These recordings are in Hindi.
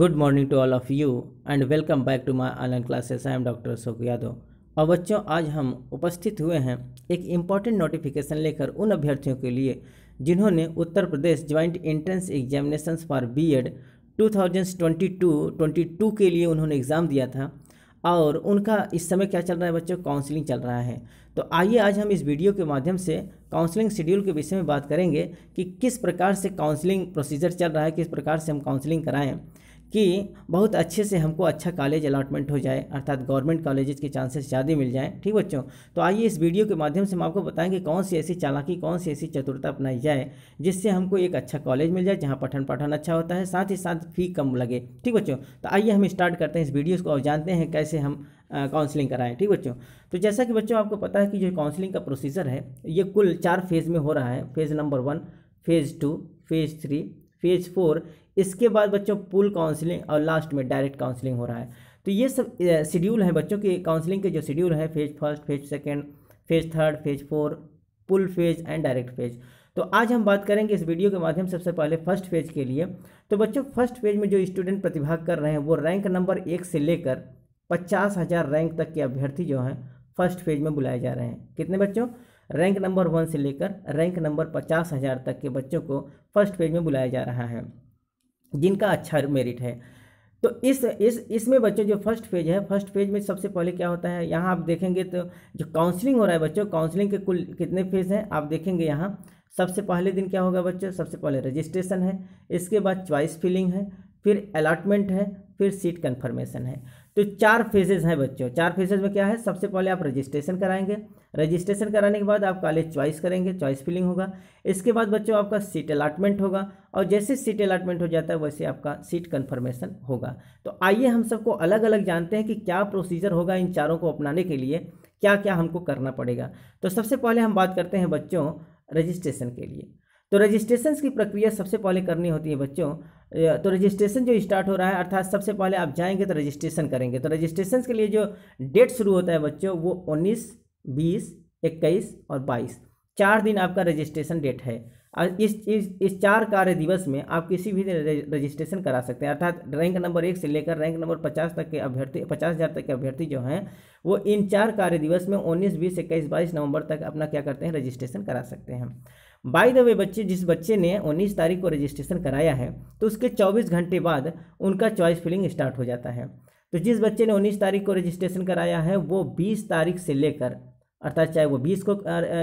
good morning to all of you and welcome back to my online classes I am doctor Ashok Yadav और बच्चों आज हम उपस्थित हुए हैं एक इम्पॉर्टेंट नोटिफिकेशन लेकर उन अभ्यर्थियों के लिए जिन्होंने Uttar Pradesh joint entrance examination for B Ed two के लिए उन्होंने एग्ज़ाम दिया था और उनका इस समय क्या चल रहा है बच्चों काउंसलिंग चल रहा है तो आइए आज हम इस वीडियो के माध्यम से काउंसलिंग शेड्यूल के विषय में बात करेंगे कि किस प्रकार से काउंसलिंग प्रोसीजर चल रहा है किस प्रकार से हम काउंसलिंग कराएं कि बहुत अच्छे से हमको अच्छा कॉलेज अलाटमेंट हो जाए अर्थात गवर्नमेंट कॉलेजेस के चांसेस ज़्यादा मिल जाएँ ठीक बच्चों तो आइए इस वीडियो के माध्यम से हम आपको कि कौन सी ऐसी चालाकी कौन सी ऐसी चतुरता अपनाई जाए जिससे हमको एक अच्छा कॉलेज मिल जाए जहाँ पठन पाठन अच्छा होता है साथ ही साथ फी कम लगे ठीक बच्चों तो आइए हम स्टार्ट करते हैं इस वीडियो को और जानते हैं कैसे हम काउंसलिंग कराएं ठीक बच्चों तो जैसा कि बच्चों आपको पता है कि जो काउंसलिंग का प्रोसीजर है ये कुल चार फेज़ में हो रहा है phase number one phase two phase three phase four इसके बाद बच्चों पुल काउंसलिंग और लास्ट में डायरेक्ट काउंसलिंग हो रहा है तो ये सब शेड्यूल है बच्चों के काउंसलिंग के जो शेड्यूल है phase first phase second phase third phase four pool phase and direct phase तो आज हम बात करेंगे इस वीडियो के माध्यम से सबसे पहले फर्स्ट फेज के लिए तो बच्चों फर्स्ट फेज में जो स्टूडेंट प्रतिभाग कर रहे हैं वो रैंक नंबर एक से लेकर पचास हज़ार रैंक तक के अभ्यर्थी जो हैं फर्स्ट फेज में बुलाए जा रहे हैं कितने बच्चों रैंक नंबर वन से लेकर रैंक नंबर पचास हज़ार तक के बच्चों को फर्स्ट फेज में बुलाया जा रहा है जिनका अच्छा मेरिट है तो इस इस इसमें बच्चों जो फर्स्ट फेज है फर्स्ट फेज में सबसे पहले क्या होता है यहाँ आप देखेंगे तो जो काउंसलिंग हो रहा है बच्चों काउंसलिंग के कुल कितने फेज हैं आप देखेंगे यहाँ सबसे पहले दिन क्या होगा बच्चों सबसे पहले रजिस्ट्रेशन है इसके बाद चॉइस फिलिंग है फिर अलाटमेंट है फिर सीट कन्फर्मेशन है तो चार फेजेज हैं बच्चों चार फेजेज में क्या है सबसे पहले आप रजिस्ट्रेशन कराएंगे रजिस्ट्रेशन कराने के बाद आप कॉलेज चॉइस करेंगे चॉइस फिलिंग होगा इसके बाद बच्चों आपका सीट अलाटमेंट होगा और जैसे सीट अलाटमेंट हो जाता है वैसे आपका सीट कन्फर्मेशन होगा तो आइए हम सबको अलग अलग जानते हैं कि क्या प्रोसीजर होगा इन चारों को अपनाने के लिए क्या क्या हमको करना पड़ेगा तो सबसे पहले हम बात करते हैं बच्चों रजिस्ट्रेशन के लिए तो रजिस्ट्रेशन की प्रक्रिया सबसे पहले करनी होती है बच्चों तो रजिस्ट्रेशन जो स्टार्ट हो रहा है अर्थात सबसे पहले आप जाएंगे तो रजिस्ट्रेशन करेंगे तो रजिस्ट्रेशन के लिए जो डेट शुरू होता है बच्चों वो उन्नीस बीस इक्कीस और बाईस चार दिन आपका रजिस्ट्रेशन डेट है इस इस इस चार कार्य दिवस में आप किसी भी दिन रजिस्ट्रेशन करा सकते हैं अर्थात रैंक नंबर एक से लेकर रैंक नंबर पचास तक के अभ्यर्थी पचास हज़ार तक के अभ्यर्थी जो हैं वो इन चार कार्य दिवस में उन्नीस बीस इक्कीस बाईस नवंबर तक अपना क्या करते हैं रजिस्ट्रेशन करा सकते हैं बाय द वे बच्चे जिस बच्चे ने 19 तारीख को रजिस्ट्रेशन कराया है तो उसके 24 घंटे बाद उनका चॉइस फिलिंग स्टार्ट हो जाता है तो जिस बच्चे ने 19 तारीख को रजिस्ट्रेशन कराया है वो 20 तारीख से लेकर अर्थात चाहे वो 20 को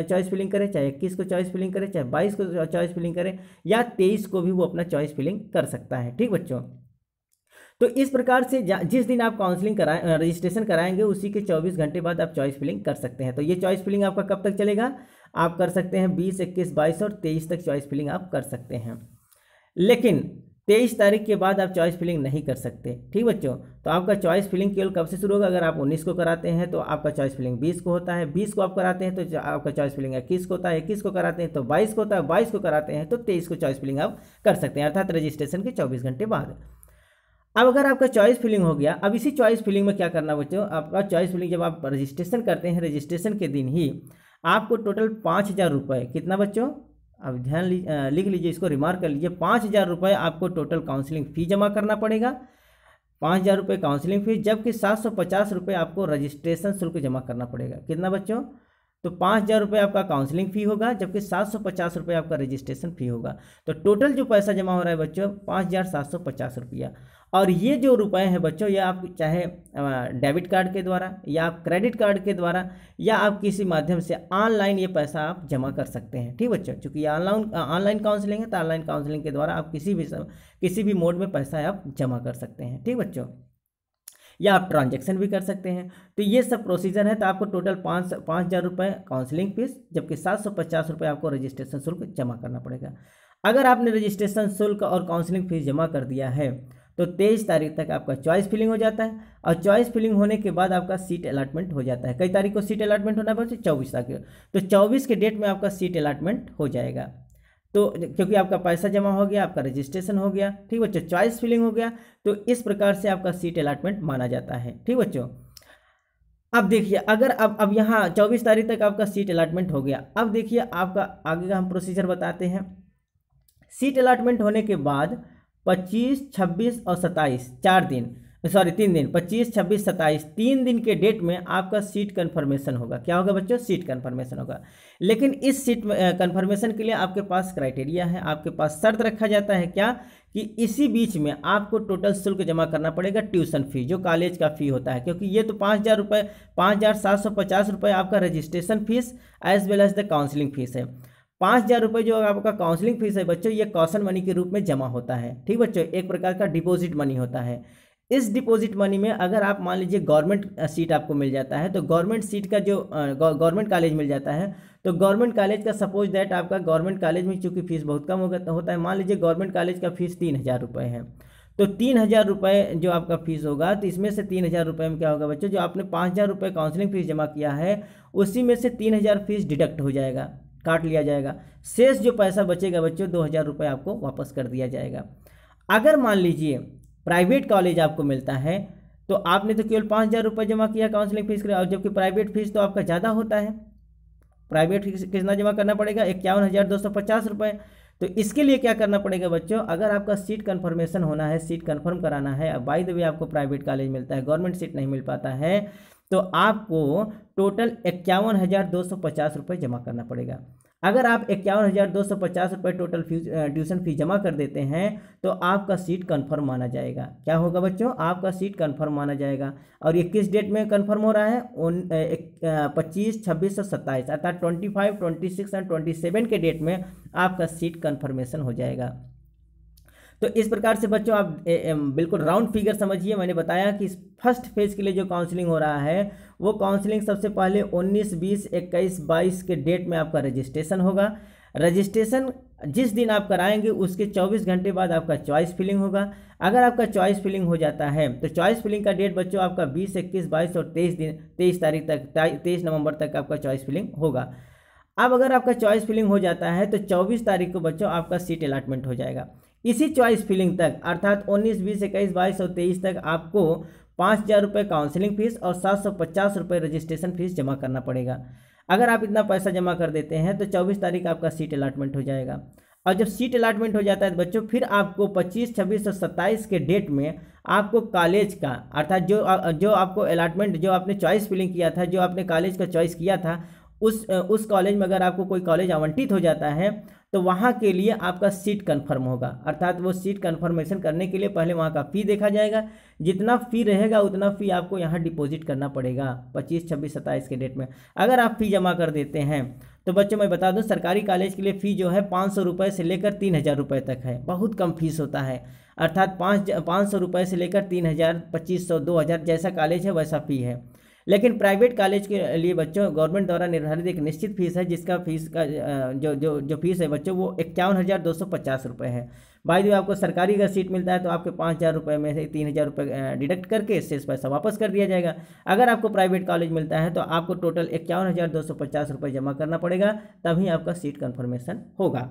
चॉइस फिलिंग करे चाहे इक्कीस को चॉइस फिलिंग करे चाहे बाईस को चॉइस फिलिंग करे या तेईस को भी वो अपना चॉइस फिलिंग कर सकता है ठीक बच्चों तो इस प्रकार से जिस दिन आप काउंसलिंग कराए रजिस्ट्रेशन कराएंगे उसी के 24 घंटे बाद आप चॉइस फिलिंग कर सकते हैं तो ये चॉइस फिलिंग आपका कब तक चलेगा आप कर सकते हैं बीस इक्कीस बाईस और तेईस तक चॉइस फिलिंग आप कर सकते हैं लेकिन तेईस तारीख के बाद आप चॉइस फिलिंग नहीं कर सकते ठीक बच्चों तो आपका चॉइस फिलिंग केवल कब से शुरू होगा अगर आप उन्नीस को कराते हैं तो आपका चॉइस फिलिंग बीस को होता है बीस को आप कराते हैं तो आपका चॉइस फिलिंग इक्कीस को होता है इक्कीस को कराते हैं तो बाईस को होता है बाईस को कराते हैं तो तेईस को चॉइस फिलिंग आप कर सकते हैं अर्थात रजिस्ट्रेशन के चौबीस घंटे बाद अब अगर आपका चॉइस फिलिंग हो गया अब इसी चॉइस फिलिंग में क्या करना बच्चों आपका चॉइस फिलिंग जब आप रजिस्ट्रेशन करते हैं रजिस्ट्रेशन के दिन ही आपको टोटल पाँच हज़ार रुपये कितना बच्चों अब ध्यान लिख लीजिए इसको रिमार्क कर लीजिए पाँच हज़ार रुपये आपको टोटल काउंसलिंग फ़ी जमा करना पड़ेगा पाँच हज़ार रुपये काउंसलिंग फ़ीस जबकि सात सौ पचास रुपये आपको रजिस्ट्रेशन शुल्क जमा करना पड़ेगा कितना बच्चों तो पाँच हज़ार रुपये आपका काउंसलिंग फ़ी होगा जबकि सात सौ पचास रुपये आपका रजिस्ट्रेशन फ़ी होगा तो टोटल जो पैसा जमा हो रहा है बच्चों पाँच हज़ार सात सौ पचास रुपया और ये जो रुपए हैं बच्चों ये आप चाहे डेबिट कार्ड के द्वारा या आप क्रेडिट कार्ड के द्वारा या आप किसी माध्यम से ऑनलाइन ये पैसा आप जमा कर सकते हैं ठीक बच्चों चूँकि ऑनलाइन ऑनलाइन काउंसलिंग है तो ऑनलाइन काउंसलिंग के द्वारा आप किसी भी किसी भी मोड में पैसा आप जमा कर सकते हैं ठीक बच्चों या आप ट्रांजेक्शन भी कर सकते हैं तो ये सब प्रोसीजर है तो आपको टोटल पाँच पाँच हज़ार रुपये काउंसिलिंग फीस जबकि सात सौ पचास रुपये आपको रजिस्ट्रेशन शुल्क जमा करना पड़ेगा अगर आपने रजिस्ट्रेशन शुल्क और काउंसिलिंग फीस जमा कर दिया है तो तेईस तारीख तक आपका चॉइस फिलिंग हो जाता है और चॉइस फिलिंग होने के बाद आपका सीट अलाटमेंट हो जाता है कई तारीख को सीट अलाटमेंट होना पड़ता है चौबीस तारीख तो चौबीस के डेट में आपका सीट अलाटमेंट हो जाएगा तो क्योंकि आपका पैसा जमा हो गया आपका रजिस्ट्रेशन हो गया ठीक बच्चों चॉइस फिलिंग हो गया तो इस प्रकार से आपका सीट अलाटमेंट माना जाता है ठीक बच्चों अब देखिए अगर अब अब यहाँ चौबीस तारीख तक आपका सीट अलाटमेंट हो गया अब देखिए आपका आगे का हम प्रोसीजर बताते हैं सीट अलाटमेंट होने के बाद पच्चीस छब्बीस और सत्ताईस चार दिन सॉरी तीन दिन पच्चीस छब्बीस सत्ताईस तीन दिन के डेट में आपका सीट कन्फर्मेशन होगा क्या होगा बच्चों सीट कन्फर्मेशन होगा लेकिन इस सीट कन्फर्मेशन के लिए आपके पास क्राइटेरिया है आपके पास शर्त रखा जाता है क्या कि इसी बीच में आपको टोटल शुल्क जमा करना पड़ेगा ट्यूशन फ़ी जो कॉलेज का फ़ी होता है क्योंकि ये तो पाँच हज़ार रुपये पाँच हज़ार सात सौ पचास रुपये आपका registration fees as well as the counselling fees है पाँच हज़ार रुपये जो आपका काउंसलिंग फीस है बच्चों ये कौशन मनी के रूप में जमा होता है ठीक बच्चों एक प्रकार का डिपॉजिट मनी होता है इस डिपॉजिट मनी में अगर आप मान लीजिए गवर्नमेंट सीट आपको मिल जाता है तो गवर्नमेंट सीट का जो गवर्नमेंट कॉलेज मिल जाता है तो गवर्नमेंट कॉलेज का सपोज दैट आपका गवर्नमेंट कॉलेज में चूंकि फीस बहुत कम होगा तो होता है मान लीजिए गवर्नमेंट कॉलेज का फीस तीन हज़ार रुपये है तो तीन हज़ार रुपये जो आपका फीस होगा तो इसमें से तीन हज़ार रुपये में क्या होगा बच्चों जो आपने पाँच हज़ार रुपये काउंसलिंग फीस जमा किया है उसी में से तीन हज़ार फीस डिडक्ट हो जाएगा काट लिया जाएगा शेष जो पैसा बचेगा बच्चों दो हज़ार रुपये आपको वापस कर दिया जाएगा अगर मान लीजिए प्राइवेट कॉलेज आपको मिलता है तो आपने तो केवल पाँच हज़ार रुपये जमा किया काउंसलिंग फीस और जबकि प्राइवेट फीस तो आपका ज़्यादा होता है प्राइवेट फीस कितना जमा करना पड़ेगा इक्यावन हज़ार दो सौ पचास रुपये तो इसके लिए क्या करना पड़ेगा बच्चों अगर आपका सीट कन्फर्मेशन होना है सीट कन्फर्म कराना है अब बाई द वे आपको प्राइवेट कॉलेज मिलता है गवर्नमेंट सीट नहीं मिल पाता है तो आपको टोटल इक्यावन हज़ार दो सौ पचास रुपये जमा करना पड़ेगा अगर आप इक्यावन हज़ार दो सौ पचास रुपये टोटल फीस ट्यूशन फीस जमा कर देते हैं तो आपका सीट कन्फर्म माना जाएगा क्या होगा बच्चों आपका सीट कन्फर्म माना जाएगा और ये किस डेट में कन्फर्म हो रहा है उन पच्चीस छब्बीस और सत्ताईस अर्थात twenty five twenty six and twenty seven के डेट में आपका सीट कन्फर्मेशन हो जाएगा तो इस प्रकार से बच्चों आप ए, ए, बिल्कुल राउंड फिगर समझिए मैंने बताया कि इस फर्स्ट फेज के लिए जो काउंसलिंग हो रहा है वो काउंसलिंग सबसे पहले 19, 20, 21, 22 के डेट में आपका रजिस्ट्रेशन होगा रजिस्ट्रेशन जिस दिन आप कराएंगे उसके 24 घंटे बाद आपका चॉइस फिलिंग होगा अगर आपका चॉइस फिलिंग हो जाता है तो चॉइस फिलिंग का डेट बच्चों आपका 20, 21, 22 और 23 दिन 23 तारीख तक 23 नवंबर तक आपका चॉइस फिलिंग होगा अब अगर आपका चॉइस फिलिंग हो जाता है तो 24 तारीख को बच्चों आपका सीट अलाटमेंट हो जाएगा इसी चॉइस फिलिंग तक अर्थात 19, 20, इक्कीस बाईस और तेईस तक आपको पाँच हज़ार रुपये काउंसिलिंग फ़ीस और सात सौ पचास रुपये रजिस्ट्रेशन फ़ीस जमा करना पड़ेगा अगर आप इतना पैसा जमा कर देते हैं तो चौबीस तारीख आपका सीट अलाटमेंट हो जाएगा और जब सीट अलाटमेंट हो जाता है तो बच्चों फिर आपको 25, 26 और 27 के डेट में आपको कॉलेज का अर्थात जो जो आपको अलाटमेंट जो आपने चॉइस फिलिंग किया था जो आपने कॉलेज का चॉइस किया था उस उस कॉलेज में अगर आपको कोई कॉलेज आवंटित हो जाता है तो वहाँ के लिए आपका सीट कन्फर्म होगा अर्थात वो सीट कन्फर्मेशन करने के लिए पहले वहाँ का फ़ी देखा जाएगा जितना फ़ी रहेगा उतना फ़ी आपको यहाँ डिपॉजिट करना पड़ेगा पच्चीस छब्बीस सत्ताईस के डेट में अगर आप फ़ी जमा कर देते हैं तो बच्चों मैं बता दूं सरकारी कॉलेज के लिए फ़ी जो है पाँच सौ रुपये से लेकर तीन हज़ार रुपये तक है बहुत कम फीस होता है अर्थात पाँच पाँच सौ रुपये से लेकर तीन हज़ार पच्चीस सौ दो हज़ार जैसा कॉलेज है वैसा फ़ी है लेकिन प्राइवेट कॉलेज के लिए बच्चों गवर्नमेंट द्वारा निर्धारित एक निश्चित फीस है जिसका फीस का जो जो जो फीस है बच्चों वो इक्यावन हज़ार दो सौ पचास रुपये है बाई दी आपको सरकारी अगर सीट मिलता है तो आपके पाँच हज़ार रुपये में से तीन हज़ार रुपये डिडक्ट करके इससे इस पैसा वापस कर दिया जाएगा अगर आपको प्राइवेट कॉलेज मिलता है तो आपको टोटल इक्यावन हज़ार दो सौ पचास रुपये जमा करना पड़ेगा तभी आपका सीट कन्फर्मेशन होगा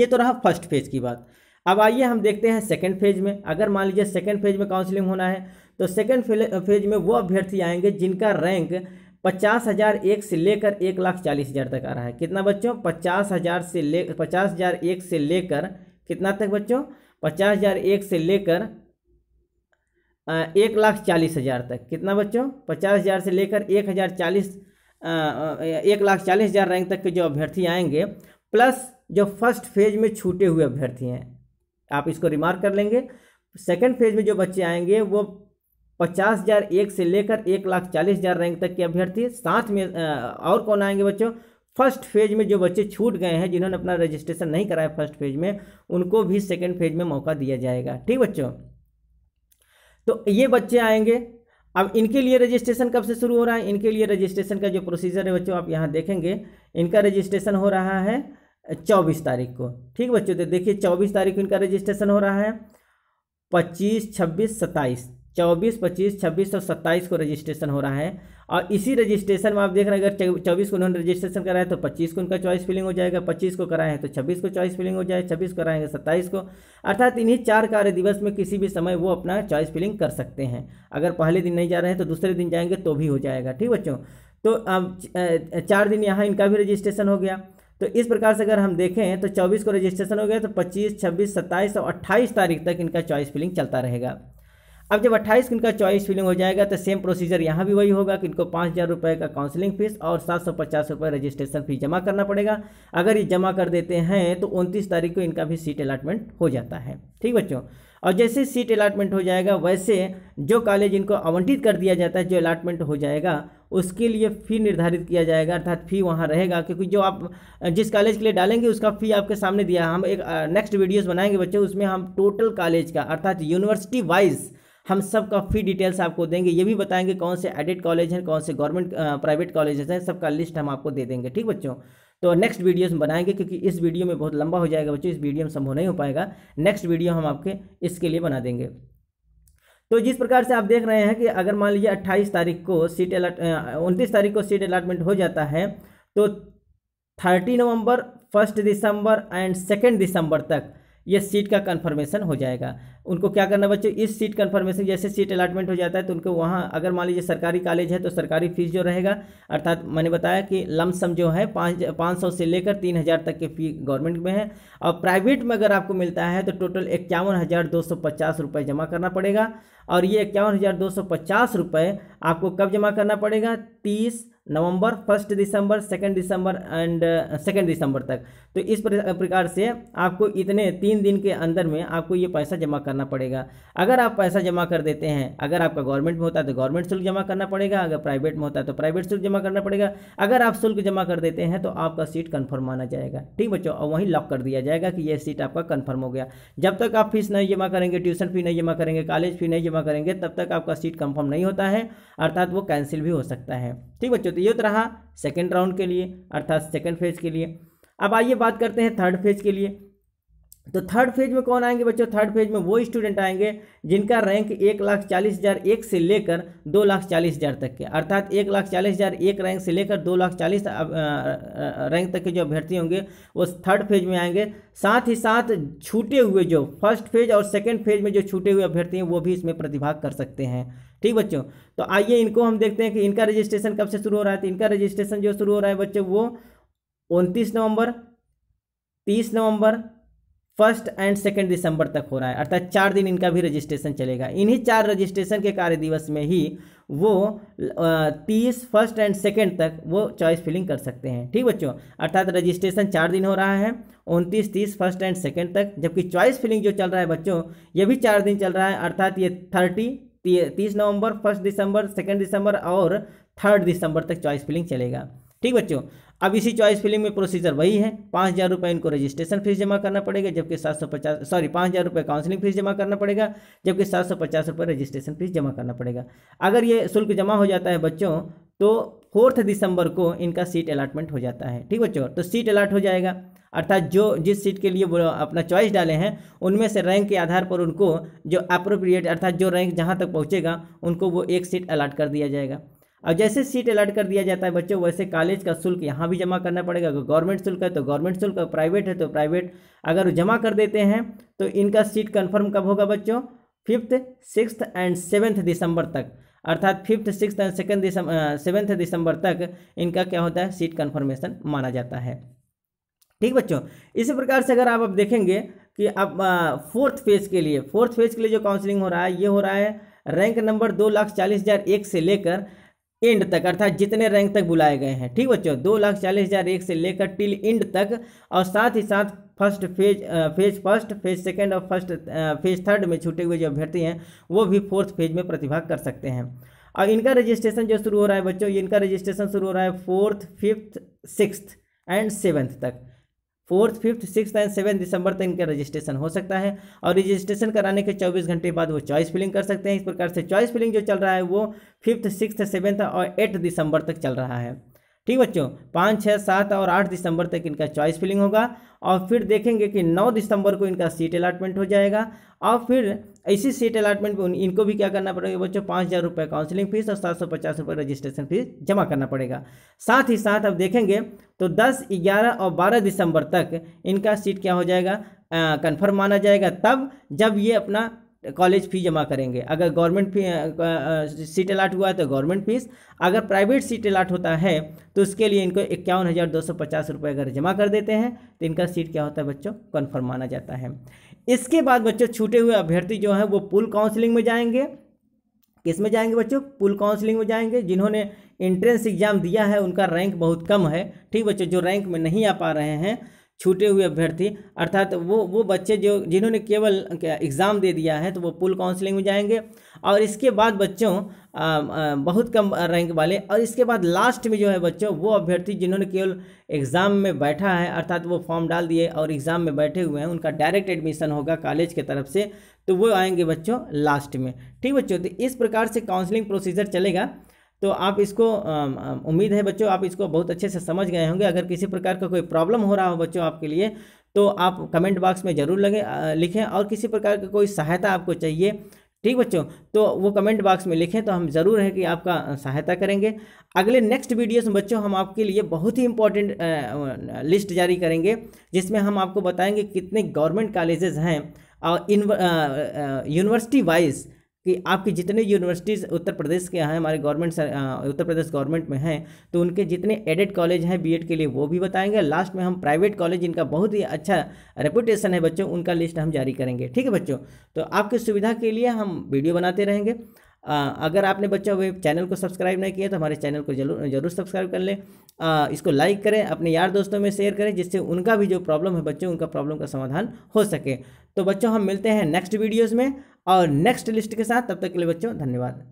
ये तो रहा फर्स्ट फेज की बात अब आइए हम देखते हैं सेकेंड फेज में अगर मान लीजिए सेकेंड फेज में काउंसलिंग होना है तो सेकेंड फेज में वो अभ्यर्थी आएंगे जिनका रैंक पचास हज़ार एक से लेकर एक लाख चालीस हज़ार तक आ रहा है कितना बच्चों पचास हज़ार से ले पचास हज़ार एक से लेकर कितना तक बच्चों पचास हज़ार एक से लेकर एक लाख चालीस हज़ार तक कितना बच्चों पचास हज़ार से लेकर एक हज़ार चालीस एक लाख चालीस हज़ार रैंक तक के जो अभ्यर्थी आएंगे प्लस जो फर्स्ट फेज में छूटे हुए अभ्यर्थी हैं आप इसको रिमार्क कर लेंगे सेकेंड फेज में जो बच्चे आएंगे वो पचास हजार एक से लेकर एक लाख चालीस हजार रैंक तक के अभ्यर्थी साथ में और कौन आएंगे बच्चों फर्स्ट फेज में जो बच्चे छूट गए हैं जिन्होंने अपना रजिस्ट्रेशन नहीं कराया फर्स्ट फेज में उनको भी सेकेंड फेज में मौका दिया जाएगा ठीक बच्चों तो ये बच्चे आएंगे अब इनके लिए रजिस्ट्रेशन कब से शुरू हो रहा है इनके लिए रजिस्ट्रेशन का जो प्रोसीजर है बच्चों आप यहाँ देखेंगे इनका रजिस्ट्रेशन हो रहा है चौबीस तारीख को ठीक बच्चों तो देखिए चौबीस तारीख को इनका रजिस्ट्रेशन हो रहा है पच्चीस छब्बीस सत्ताईस चौबीस पच्चीस छब्बीस और सत्ताईस को रजिस्ट्रेशन हो रहा है और इसी रजिस्ट्रेशन में आप देख रहे हैं अगर चौबीस को उन्होंने रजिस्ट्रेशन कराया तो पच्चीस को उनका चॉइस फिलिंग हो जाएगा पच्चीस को कराएं तो छब्बीस को चॉइस फिलिंग हो जाए छब्बीस कराएंगे सत्ताईस को अर्थात इन्हीं चार कार्य दिवस में किसी भी समय वो अपना चॉइस फिलिंग कर सकते हैं अगर पहले दिन नहीं जा रहे हैं तो दूसरे दिन जाएंगे तो भी हो जाएगा ठीक बच्चों तो अब चार दिन यहाँ इनका भी रजिस्ट्रेशन हो गया तो इस प्रकार से अगर हम देखें तो चौबीस को रजिस्ट्रेशन हो गया तो पच्चीस छब्बीस सत्ताईस और अट्ठाईस तारीख तक इनका चॉइस फिलिंग चलता रहेगा अब जब अट्ठाईस इनका चॉइस फिलिंग हो जाएगा तो सेम प्रोसीजर यहाँ भी वही होगा कि इनको पाँच हज़ार रुपये का काउंसलिंग फीस और सात सौ पचास रुपये रजिस्ट्रेशन फीस जमा करना पड़ेगा अगर ये जमा कर देते हैं तो उनतीस तारीख को इनका भी सीट अलाटमेंट हो जाता है ठीक बच्चों और जैसे सीट अलाटमेंट हो जाएगा वैसे जो कॉलेज इनको आवंटित कर दिया जाता है जो अलाटमेंट हो जाएगा उसके लिए फ़ी निर्धारित किया जाएगा अर्थात फ़ी वहाँ रहेगा क्योंकि जो आप जिस कॉलेज के लिए डालेंगे उसका फ़ी आपके सामने दिया हम एक नेक्स्ट वीडियोज़ बनाएंगे बच्चों उसमें हम टोटल कॉलेज का अर्थात यूनिवर्सिटी वाइज हम सब का फी डिटेल्स आपको देंगे ये भी बताएंगे कौन से एडिट कॉलेज हैं कौन से गवर्नमेंट प्राइवेट कॉलेजेस हैं सबका लिस्ट हम आपको दे देंगे ठीक बच्चों तो नेक्स्ट वीडियोस में बनाएंगे क्योंकि इस वीडियो में बहुत लंबा हो जाएगा बच्चों इस वीडियो में संभव नहीं हो पाएगा नेक्स्ट वीडियो हम आपके इसके लिए बना देंगे तो जिस प्रकार से आप देख रहे हैं कि अगर मान लीजिए 28 तारीख को सीट अलाट उनतीस तारीख को सीट अलाटमेंट हो जाता है तो थर्टी नवंबर फर्स्ट दिसंबर एंड सेकेंड दिसंबर तक ये सीट का कन्फर्मेशन हो जाएगा उनको क्या करना बच्चों इस सीट कन्फर्मेशन जैसे सीट अलाटमेंट हो जाता है तो उनको वहाँ अगर मान लीजिए सरकारी कॉलेज है तो सरकारी फीस जो रहेगा अर्थात मैंने बताया कि लमसम जो है पाँच पाँच सौ से लेकर तीन हज़ार तक के फी गवर्नमेंट में है और प्राइवेट में अगर आपको मिलता है तो टोटल इक्यावन हज़ार दो सौ पचास रुपये जमा करना पड़ेगा और ये इक्यावन हज़ार दो सौ पचास रुपये आपको कब जमा करना पड़ेगा तीस नवंबर फर्स्ट दिसंबर सेकंड दिसंबर एंड सेकंड दिसंबर तक तो इस प्रकार से आपको इतने तीन दिन के अंदर में आपको ये पैसा जमा करना पड़ेगा अगर आप पैसा जमा कर देते हैं अगर आपका गवर्नमेंट में होता है तो गवर्नमेंट शुल्क जमा करना पड़ेगा अगर प्राइवेट में होता है तो प्राइवेट शुल्क जमा करना पड़ेगा अगर आप शुल्क जमा कर देते हैं तो आपका सीट कन्फर्म माना जाएगा ठीक बच्चों और वहीं लॉक कर दिया जाएगा कि यह सीट आपका कन्फर्म हो गया जब तक आप फीस नहीं जमा करेंगे ट्यूशन फी नहीं जमा करेंगे कॉलेज फी नहीं जमा करेंगे तब तक आपका सीट कन्फर्म नहीं होता है अर्थात वो कैंसिल भी हो सकता है ठीक बच्चों तो ये तो रहा सेकेंड राउंड के लिए अर्थात सेकेंड फेज के लिए अब आइए बात करते हैं थर्ड फेज के लिए तो थर्ड फेज में कौन आएंगे बच्चों थर्ड फेज में वो स्टूडेंट आएंगे जिनका रैंक एक लाख चालीस हज़ार एक से लेकर दो लाख चालीस हज़ार तक के अर्थात एक लाख चालीस हज़ार एक रैंक से लेकर दो लाख चालीस रैंक तक के जो अभ्यर्थी होंगे वो थर्ड फेज में आएंगे साथ ही साथ छूटे हुए जो फर्स्ट फेज और सेकेंड फेज में जो छूटे हुए अभ्यर्थी हैं वो भी इसमें प्रतिभाग कर सकते हैं ठीक बच्चों तो आइए इनको हम देखते हैं कि इनका रजिस्ट्रेशन कब से शुरू हो रहा है तो इनका रजिस्ट्रेशन जो शुरू हो रहा है बच्चों वो उनतीस नवंबर तीस नवंबर फर्स्ट एंड सेकेंड दिसंबर तक हो रहा है अर्थात चार दिन इनका भी रजिस्ट्रेशन चलेगा इन्हीं चार रजिस्ट्रेशन के कार्य दिवस में ही वो तीस फर्स्ट एंड सेकेंड तक वो चॉइस फिलिंग कर सकते हैं ठीक बच्चों अर्थात रजिस्ट्रेशन चार दिन हो रहा है उनतीस तीस फर्स्ट एंड सेकेंड तक जबकि चॉइस फिलिंग जो चल रहा है बच्चों ये भी चार दिन चल रहा है अर्थात ये थर्टी तीस नवंबर फर्स्ट दिसंबर सेकेंड दिसंबर और थर्ड दिसंबर तक चॉइस फिलिंग चलेगा ठीक बच्चों अब इसी चॉइस फिलिंग में प्रोसीजर वही है पाँच हज़ार रुपये इनको रजिस्ट्रेशन फीस जमा करना पड़ेगा जबकि सात सौ पचास सॉरी पाँच हज़ार रुपये काउंसलिंग फीस जमा करना पड़ेगा जबकि सात सौ पचास रुपये रजिस्ट्रेशन फीस जमा करना पड़ेगा अगर ये शुल्क जमा हो जाता है बच्चों तो फोर्थ दिसंबर को इनका सीट अलाटमेंट हो जाता है ठीक बच्चों तो सीट अलाट हो जाएगा अर्थात जो जिस सीट के लिए वो अपना चॉइस डाले हैं उनमें से रैंक के आधार पर उनको जो अप्रोप्रिएट अर्थात जो रैंक जहाँ तक पहुँचेगा उनको वो एक सीट अलाट कर दिया जाएगा अब जैसे सीट अलाट कर दिया जाता है बच्चों वैसे कॉलेज का शुल्क यहाँ भी जमा करना पड़ेगा अगर गवर्नमेंट शुल्क है तो गवर्नमेंट शुल्क प्राइवेट है तो प्राइवेट अगर जमा कर देते हैं तो इनका सीट कन्फर्म कब होगा बच्चों फिफ्थ सिक्स एंड सेवन्थ दिसंबर तक अर्थात फिफ्थ सिक्स एंड सेकेंड दिसंबर सेवन्थ दिसंबर तक इनका क्या होता है सीट कन्फर्मेशन माना जाता है ठीक बच्चों इसी प्रकार से अगर आप अब देखेंगे कि अब फोर्थ फेज के लिए फोर्थ फेज के लिए जो काउंसलिंग हो रहा है ये हो रहा है रैंक नंबर दो लाख चालीस हज़ार एक से लेकर एंड तक अर्थात जितने रैंक तक बुलाए गए हैं ठीक बच्चों दो लाख चालीस हज़ार एक से लेकर टिल एंड तक और साथ ही साथ first phase phase first phase second और फर्स्ट फेज थर्ड में छूटे हुए जो अभ्यर्थी हैं वो भी फोर्थ फेज में प्रतिभाग कर सकते हैं और इनका रजिस्ट्रेशन जो शुरू हो रहा है बच्चों इनका रजिस्ट्रेशन शुरू हो रहा है fourth fifth six and seventh तक fourth fifth six and seven दिसंबर तक इनका रजिस्ट्रेशन हो सकता है और रजिस्ट्रेशन कराने के चौबीस घंटे बाद वो चॉइस फिलिंग कर सकते हैं इस प्रकार से चॉइस फिलिंग जो चल रहा है वो फिफ्थ सिक्स सेवन्थ और एट दिसंबर तक चल रहा है ठीक बच्चों पाँच छः सात और आठ दिसंबर तक इनका चॉइस फिलिंग होगा और फिर देखेंगे कि नौ दिसंबर को इनका सीट अलाटमेंट हो जाएगा और फिर ऐसी सीट अलाटमेंट में इनको भी क्या करना पड़ेगा बच्चों पाँच हज़ार रुपये काउंसिलिंग फीस और सात सौ पचास रुपये रजिस्ट्रेशन फीस जमा करना पड़ेगा साथ ही साथ अब देखेंगे तो दस ग्यारह और बारह दिसंबर तक इनका सीट क्या हो जाएगा कन्फर्म माना जाएगा तब जब ये अपना कॉलेज फ़ी जमा करेंगे अगर गवर्नमेंट फी सीट अलाट हुआ है तो गवर्नमेंट फीस अगर प्राइवेट सीट अलाट होता है तो उसके लिए इनको इक्यावन हज़ार दो सौ पचास रुपये अगर जमा कर देते हैं तो इनका सीट क्या होता है बच्चों कन्फर्म माना जाता है इसके बाद बच्चों छूटे हुए अभ्यर्थी जो है वो पुल काउंसलिंग में जाएंगे किस में जाएंगे बच्चों पुल काउंसलिंग में जाएंगे जिन्होंने एंट्रेंस एग्जाम दिया है उनका रैंक बहुत कम है ठीक बच्चों जो रैंक में नहीं आ पा रहे हैं छूटे हुए अभ्यर्थी अर्थात वो वो बच्चे जो जिन्होंने केवल एग्ज़ाम दे दिया है तो वो पुल काउंसलिंग में जाएंगे और इसके बाद बच्चों आ, आ, बहुत कम रैंक वाले और इसके बाद लास्ट में जो है बच्चों वो अभ्यर्थी जिन्होंने केवल एग्ज़ाम में बैठा है अर्थात वो फॉर्म डाल दिए और एग्ज़ाम में बैठे हुए हैं उनका डायरेक्ट एडमिशन होगा कॉलेज के तरफ से तो वो आएंगे बच्चों लास्ट में ठीक बच्चों तो इस प्रकार से काउंसलिंग प्रोसीजर चलेगा तो आप इसको उम्मीद है बच्चों आप इसको बहुत अच्छे से समझ गए होंगे अगर किसी प्रकार का कोई प्रॉब्लम हो रहा हो बच्चों आपके लिए तो आप कमेंट बॉक्स में ज़रूर लगे लिखें और किसी प्रकार की कोई सहायता आपको चाहिए ठीक बच्चों तो वो कमेंट बॉक्स में लिखें तो हम ज़रूर है कि आपका सहायता करेंगे अगले नेक्स्ट वीडियोस में बच्चों हम आपके लिए बहुत ही इंपॉर्टेंट लिस्ट जारी करेंगे जिसमें हम आपको बताएंगे कितने गवर्नमेंट कॉलेजेस हैं और यूनिवर्सिटी वाइज कि आपकी जितने यूनिवर्सिटीज़ उत्तर प्रदेश के हैं हमारे गवर्नमेंट उत्तर प्रदेश गवर्नमेंट में हैं तो उनके जितने एडेड कॉलेज हैं बीएड के लिए वो भी बताएंगे लास्ट में हम प्राइवेट कॉलेज जिनका बहुत ही अच्छा रेपुटेशन है बच्चों उनका लिस्ट हम जारी करेंगे ठीक है बच्चों तो आपकी सुविधा के लिए हम वीडियो बनाते रहेंगे आ, अगर आपने बच्चों वे चैनल को सब्सक्राइब नहीं किया तो हमारे चैनल को जरूर जरूर सब्सक्राइब कर लें इसको लाइक करें अपने यार दोस्तों में शेयर करें जिससे उनका भी जो प्रॉब्लम है बच्चों उनका प्रॉब्लम का समाधान हो सके तो बच्चों हम मिलते हैं नेक्स्ट वीडियोज़ में और नेक्स्ट लिस्ट के साथ तब तक के लिए बच्चों धन्यवाद